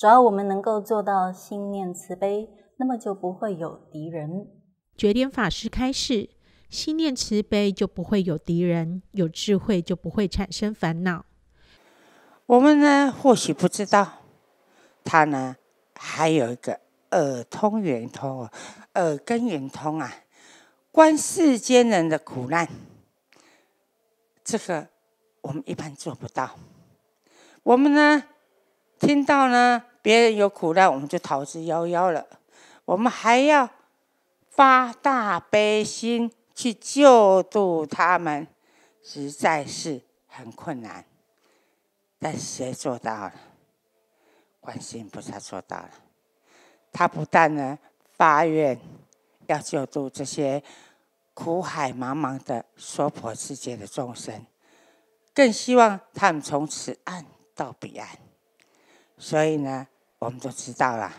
只要我们能够做到心念慈悲，那么就不会有敌人。觉点法师开示：心念慈悲就不会有敌人，有智慧就不会产生烦恼。我们呢，或许不知道，他呢，还有一个耳通圆通，耳根圆通啊，观世间人的苦难，这个我们一般做不到。我们呢，听到呢。别人有苦难，我们就逃之夭夭了。我们还要发大悲心去救度他们，实在是很困难。但是谁做到了？观世音菩萨做到了。他不但呢发愿要救度这些苦海茫茫的娑婆世界的众生，更希望他们从此岸到彼岸。所以呢，我们就知道了。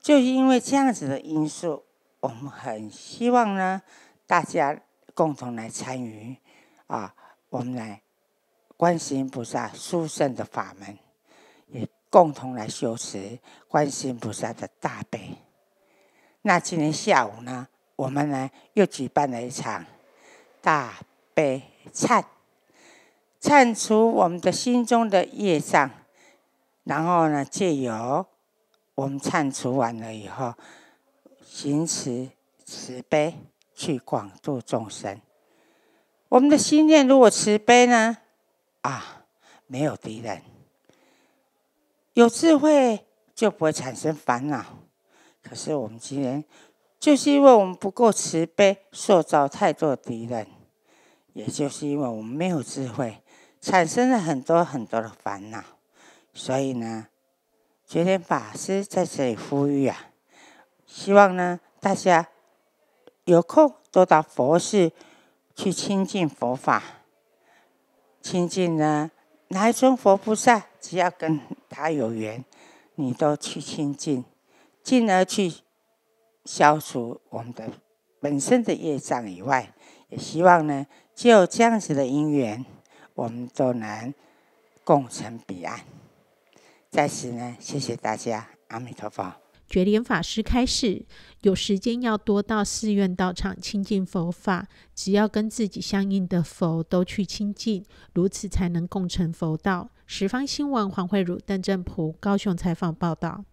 就是因为这样子的因素，我们很希望呢，大家共同来参与，啊，我们来观世音菩萨殊胜的法门，也共同来修持观世音菩萨的大悲。那今天下午呢，我们呢又举办了一场大悲忏，忏除我们的心中的业障。然后呢？借由我们忏除完了以后，行持慈悲去广度众生。我们的心念如果慈悲呢？啊，没有敌人。有智慧就不会产生烦恼。可是我们今天，就是因为我们不够慈悲，塑造太多敌人；，也就是因为我们没有智慧，产生了很多很多的烦恼。所以呢，觉天法师在这里呼吁啊，希望呢大家有空都到佛寺去亲近佛法，亲近呢哪一尊佛菩萨，只要跟他有缘，你都去亲近，进而去消除我们的本身的业障以外，也希望呢，就有这样子的因缘，我们都能共成彼岸。在此呢，谢谢大家，阿弥陀佛。觉莲法师开始，有时间要多到寺院道场亲近佛法，只要跟自己相应的佛都去亲近，如此才能共成佛道。十方新闻，黄慧如、邓正普，高雄采访报道。